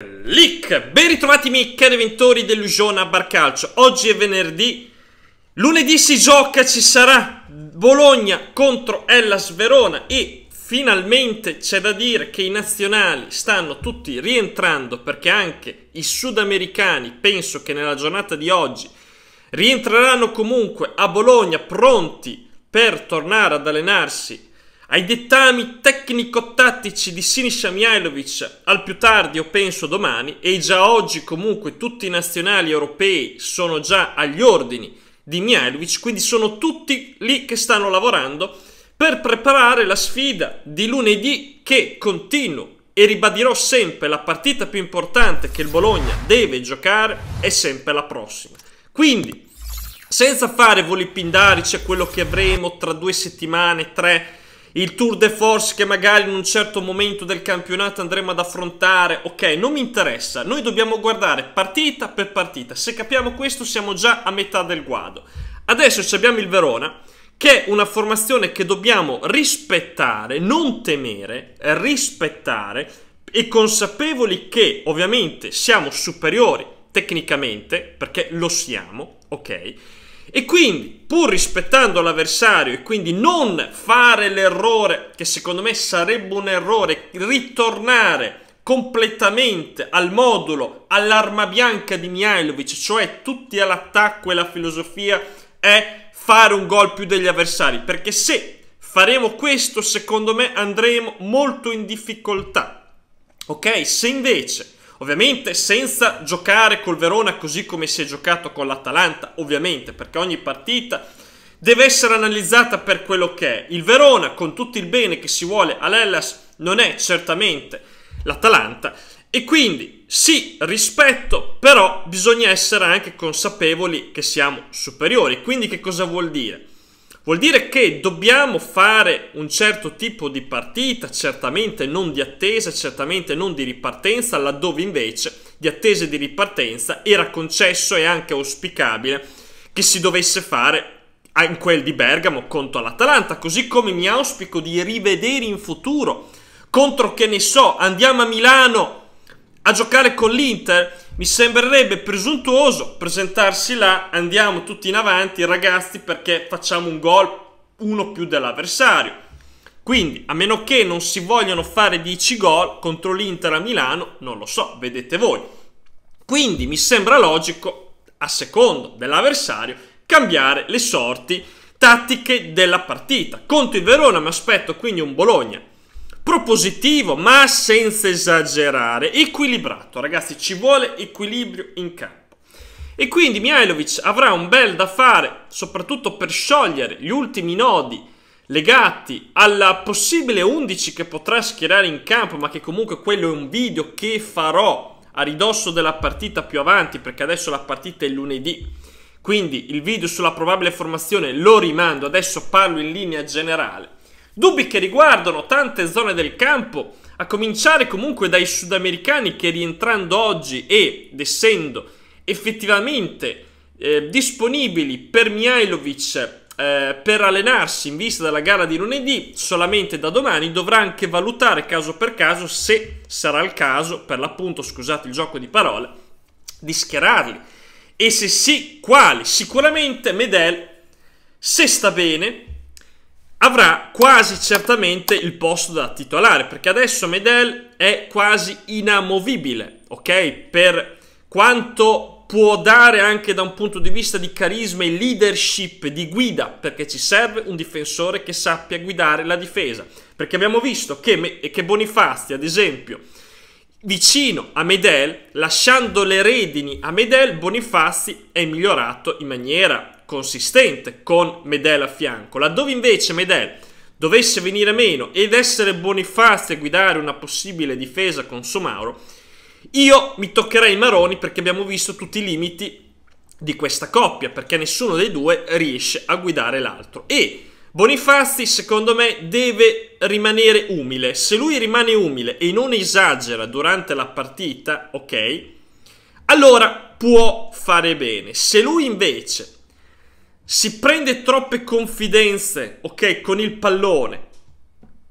Lick, ben ritrovati miei cari ventori dell'Usione a Barcalcio. Oggi è venerdì, lunedì si gioca, ci sarà Bologna contro Ellas Verona e finalmente c'è da dire che i nazionali stanno tutti rientrando perché anche i sudamericani, penso che nella giornata di oggi, rientreranno comunque a Bologna pronti per tornare ad allenarsi ai dettami tecnico-tattici di Sinisa Mihailovic al più tardi o penso domani e già oggi comunque tutti i nazionali europei sono già agli ordini di Mihailovic, quindi sono tutti lì che stanno lavorando per preparare la sfida di lunedì che continuo e ribadirò sempre la partita più importante che il Bologna deve giocare è sempre la prossima. Quindi, senza fare voli pindarici a quello che avremo tra due settimane, tre, il tour de force che magari in un certo momento del campionato andremo ad affrontare. Ok, non mi interessa. Noi dobbiamo guardare partita per partita. Se capiamo questo siamo già a metà del guado. Adesso abbiamo il Verona, che è una formazione che dobbiamo rispettare, non temere, rispettare e consapevoli che ovviamente siamo superiori tecnicamente, perché lo siamo, ok? E quindi, pur rispettando l'avversario e quindi non fare l'errore, che secondo me sarebbe un errore, ritornare completamente al modulo, all'arma bianca di Mihailovic, cioè tutti all'attacco e la filosofia è fare un gol più degli avversari, perché se faremo questo, secondo me andremo molto in difficoltà. Ok? Se invece Ovviamente senza giocare col Verona così come si è giocato con l'Atalanta, ovviamente, perché ogni partita deve essere analizzata per quello che è. Il Verona, con tutto il bene che si vuole all'Ellas, non è certamente l'Atalanta. E quindi sì, rispetto, però bisogna essere anche consapevoli che siamo superiori. Quindi che cosa vuol dire? Vuol dire che dobbiamo fare un certo tipo di partita, certamente non di attesa, certamente non di ripartenza, laddove invece di attesa e di ripartenza era concesso e anche auspicabile che si dovesse fare in quel di Bergamo contro l'Atalanta, così come mi auspico di rivedere in futuro contro che ne so, andiamo a Milano a giocare con l'Inter. Mi sembrerebbe presuntuoso presentarsi là, andiamo tutti in avanti ragazzi perché facciamo un gol uno più dell'avversario. Quindi, a meno che non si vogliano fare 10 gol contro l'Inter a Milano, non lo so, vedete voi. Quindi mi sembra logico, a secondo dell'avversario, cambiare le sorti tattiche della partita. Conto il Verona mi aspetto quindi un Bologna propositivo, ma senza esagerare, equilibrato. Ragazzi, ci vuole equilibrio in campo. E quindi Mihailovic avrà un bel da fare, soprattutto per sciogliere gli ultimi nodi legati alla possibile 11 che potrà schierare in campo, ma che comunque quello è un video che farò a ridosso della partita più avanti, perché adesso la partita è lunedì. Quindi il video sulla probabile formazione lo rimando, adesso parlo in linea generale. Dubbi che riguardano tante zone del campo, a cominciare comunque dai sudamericani che rientrando oggi ed essendo effettivamente eh, disponibili per Mihailovic eh, per allenarsi in vista della gara di lunedì, solamente da domani dovrà anche valutare caso per caso se sarà il caso, per l'appunto, scusate il gioco di parole, di schierarli. E se sì, quali? Sicuramente Medel, se sta bene, avrà quasi certamente il posto da titolare, perché adesso Medel è quasi inamovibile, ok? Per quanto può dare anche da un punto di vista di carisma e leadership, di guida, perché ci serve un difensore che sappia guidare la difesa. Perché abbiamo visto che, che Bonifazi, ad esempio, vicino a Medel, lasciando le redini a Medel, Bonifazi è migliorato in maniera consistente con Medel a fianco. Laddove invece Medel dovesse venire meno ed essere Bonifazio a guidare una possibile difesa con Somauro, io mi toccherei Maroni perché abbiamo visto tutti i limiti di questa coppia, perché nessuno dei due riesce a guidare l'altro. E Bonifazi, secondo me, deve rimanere umile. Se lui rimane umile e non esagera durante la partita, ok, allora può fare bene. Se lui invece si prende troppe confidenze, ok, con il pallone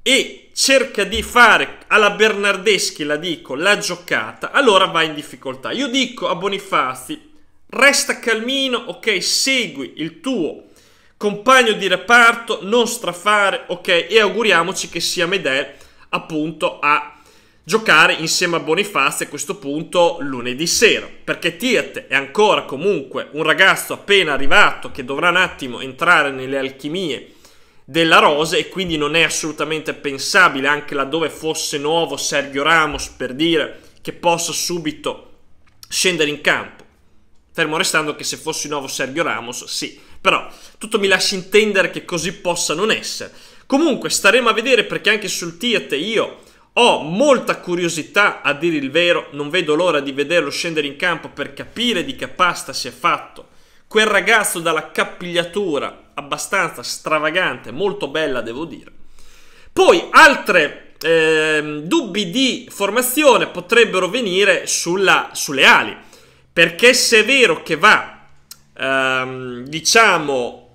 e cerca di fare alla Bernardeschi, la dico, la giocata, allora va in difficoltà. Io dico a Bonifazi, resta calmino, ok, segui il tuo compagno di reparto, non strafare, ok, e auguriamoci che sia Medè appunto a giocare insieme a Bonifazio a questo punto lunedì sera, perché Tiet è ancora comunque un ragazzo appena arrivato che dovrà un attimo entrare nelle alchimie della Rose e quindi non è assolutamente pensabile, anche laddove fosse nuovo Sergio Ramos per dire che possa subito scendere in campo. Fermo restando che se fosse nuovo Sergio Ramos, sì, però tutto mi lascia intendere che così possa non essere. Comunque staremo a vedere perché anche sul Tiet io ho molta curiosità, a dire il vero, non vedo l'ora di vederlo scendere in campo per capire di che pasta si è fatto. Quel ragazzo dalla cappigliatura abbastanza stravagante, molto bella devo dire. Poi altri eh, dubbi di formazione potrebbero venire sulla, sulle ali, perché se è vero che va, ehm, diciamo,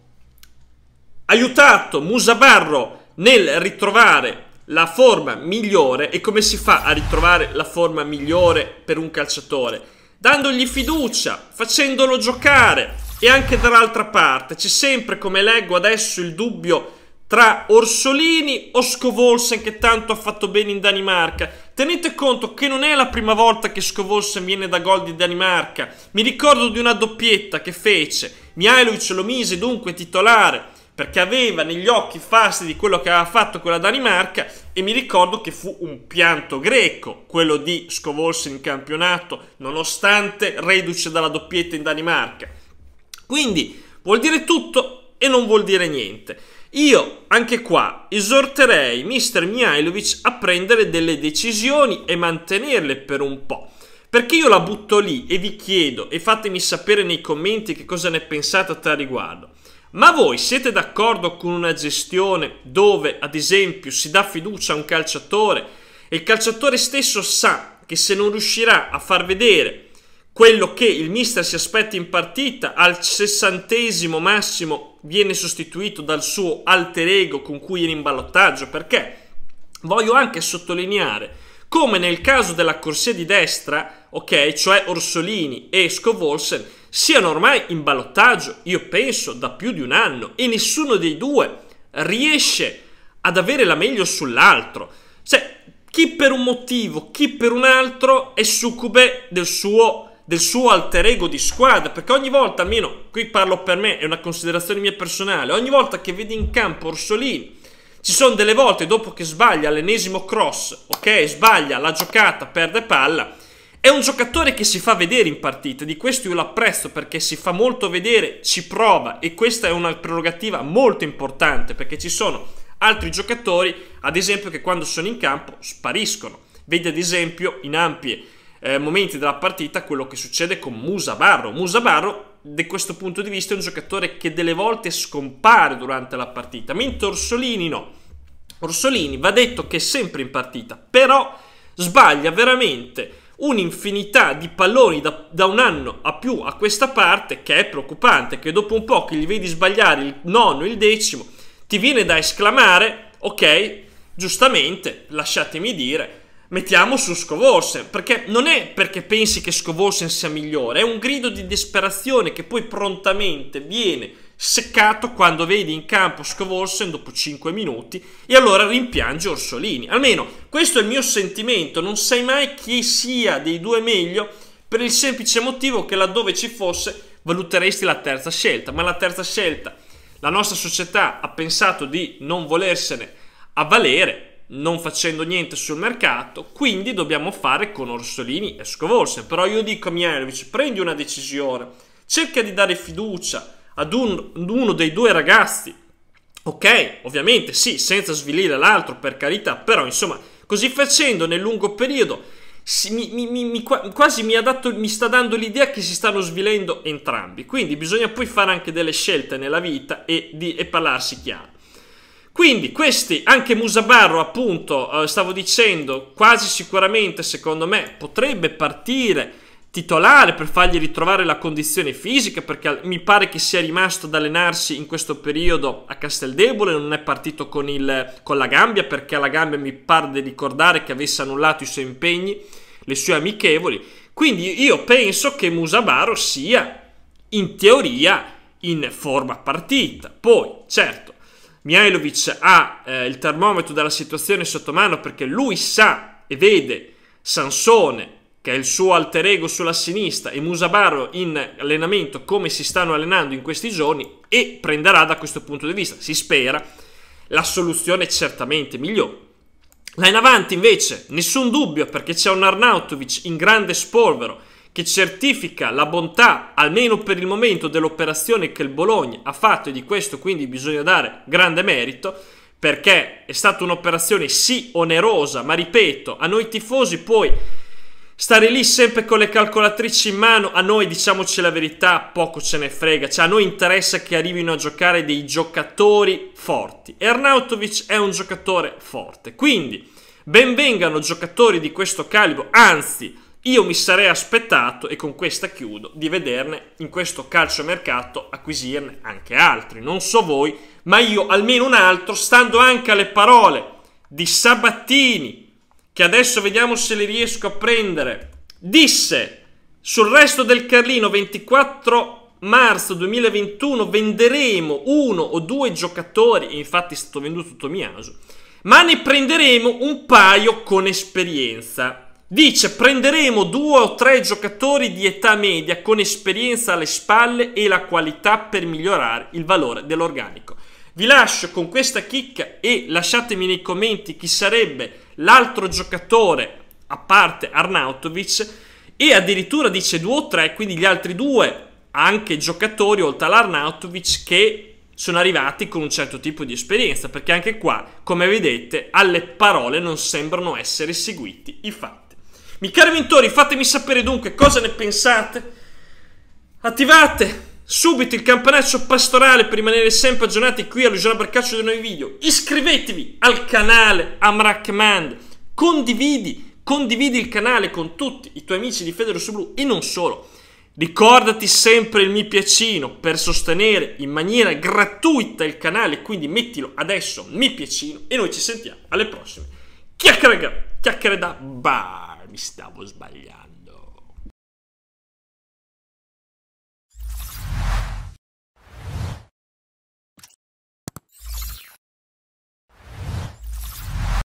aiutato Musabarro nel ritrovare la forma migliore e come si fa a ritrovare la forma migliore per un calciatore? Dandogli fiducia, facendolo giocare e anche dall'altra parte. C'è sempre, come leggo adesso, il dubbio tra Orsolini o Scovolsen che tanto ha fatto bene in Danimarca. Tenete conto che non è la prima volta che Scovolsen viene da gol di Danimarca. Mi ricordo di una doppietta che fece. Mihailovic lo mise dunque titolare perché aveva negli occhi farsi di quello che aveva fatto con la Danimarca e mi ricordo che fu un pianto greco quello di scovolse in campionato nonostante reduce dalla doppietta in Danimarca. Quindi vuol dire tutto e non vuol dire niente. Io anche qua esorterei Mr. Mihailovic a prendere delle decisioni e mantenerle per un po'. Perché io la butto lì e vi chiedo e fatemi sapere nei commenti che cosa ne pensate a tal riguardo. Ma voi siete d'accordo con una gestione dove, ad esempio, si dà fiducia a un calciatore e il calciatore stesso sa che se non riuscirà a far vedere quello che il mister si aspetta in partita, al sessantesimo massimo viene sostituito dal suo alter ego con cui era in ballottaggio? Perché voglio anche sottolineare come nel caso della corsia di destra, ok, cioè Orsolini e Scovolsen, siano ormai in ballottaggio, io penso, da più di un anno e nessuno dei due riesce ad avere la meglio sull'altro. Cioè, chi per un motivo, chi per un altro è succube del suo, del suo alter ego di squadra, perché ogni volta, almeno qui parlo per me, è una considerazione mia personale, ogni volta che vedi in campo Orsolini, ci sono delle volte dopo che sbaglia l'ennesimo cross, ok, sbaglia la giocata, perde palla, è un giocatore che si fa vedere in partita, di questo io l'apprezzo perché si fa molto vedere, ci prova e questa è una prerogativa molto importante perché ci sono altri giocatori, ad esempio, che quando sono in campo spariscono. Vedi ad esempio in ampi eh, momenti della partita quello che succede con Musa Barro. Musa Barro, da questo punto di vista, è un giocatore che delle volte scompare durante la partita, mentre Orsolini no. Orsolini va detto che è sempre in partita, però sbaglia veramente un'infinità di palloni da, da, un anno a più a questa parte che è preoccupante, che dopo un po' che li vedi sbagliare il nono, il decimo, ti viene da esclamare, ok, giustamente, lasciatemi dire, mettiamo su Scovorsen, perché non è perché pensi che Scovorsen sia migliore, è un grido di disperazione che poi prontamente viene seccato quando vedi in campo Scovolsen dopo 5 minuti e allora rimpiange Orsolini. Almeno questo è il mio sentimento, non sai mai chi sia dei due meglio per il semplice motivo che laddove ci fosse valuteresti la terza scelta, ma la terza scelta la nostra società ha pensato di non volersene avvalere non facendo niente sul mercato, quindi dobbiamo fare con Orsolini e Scovolsen. Però io dico a Mianovic, prendi una decisione, cerca di dare fiducia ad, un, uno dei due ragazzi. Ok, ovviamente sì, senza svilire l'altro per carità, però insomma, così facendo nel lungo periodo si, mi, mi, mi, quasi mi, adatto, mi sta dando l'idea che si stanno svilendo entrambi. Quindi bisogna poi fare anche delle scelte nella vita e, di, e parlarsi chiaro. Quindi questi, anche Musabarro appunto, eh, stavo dicendo, quasi sicuramente secondo me potrebbe partire titolare per fargli ritrovare la condizione fisica perché mi pare che sia rimasto ad allenarsi in questo periodo a Casteldebole non è partito con, il, con la Gambia perché la Gambia mi pare di ricordare che avesse annullato i suoi impegni le sue amichevoli quindi io penso che Musabaro sia in teoria in forma partita poi certo Mihailovic ha eh, il termometro della situazione sotto mano perché lui sa e vede Sansone che è il suo alter ego sulla sinistra, e Musabarro in allenamento come si stanno allenando in questi giorni e prenderà da questo punto di vista, si spera, la soluzione certamente migliore. Là in avanti invece, nessun dubbio perché c'è un Arnautovic in grande spolvero che certifica la bontà, almeno per il momento, dell'operazione che il Bologna ha fatto e di questo quindi bisogna dare grande merito perché è stata un'operazione sì onerosa, ma ripeto, a noi tifosi poi Stare lì sempre con le calcolatrici in mano, a noi diciamoci la verità, poco ce ne frega, cioè a noi interessa che arrivino a giocare dei giocatori forti. E Arnautovic è un giocatore forte, quindi benvengano giocatori di questo calibro, anzi io mi sarei aspettato, e con questa chiudo, di vederne in questo calciomercato acquisirne anche altri, non so voi, ma io almeno un altro, stando anche alle parole di Sabattini, che adesso vediamo se le riesco a prendere, disse sul resto del Carlino 24 marzo 2021 venderemo uno o due giocatori, infatti è stato venduto Tomiaso, ma ne prenderemo un paio con esperienza. Dice prenderemo due o tre giocatori di età media con esperienza alle spalle e la qualità per migliorare il valore dell'organico. Vi lascio con questa chicca e lasciatemi nei commenti chi sarebbe l'altro giocatore, a parte Arnautovic, e addirittura dice due o tre, quindi gli altri due, anche giocatori, oltre all'Arnautovic, che sono arrivati con un certo tipo di esperienza, perché anche qua, come vedete, alle parole non sembrano essere seguiti i fatti. Mi cari vintori, fatemi sapere dunque cosa ne pensate. Attivate subito il campanaccio pastorale per rimanere sempre aggiornati qui all'Usuale Barcaccio dei nuovi video. Iscrivetevi al canale Amrakmand, condividi, condividi il canale con tutti i tuoi amici di Federo su Blu e non solo. Ricordati sempre il mi piacino per sostenere in maniera gratuita il canale, quindi mettilo adesso mi piacino e noi ci sentiamo alle prossime. Chiacchiere, chiacchiere da bar, mi stavo sbagliando.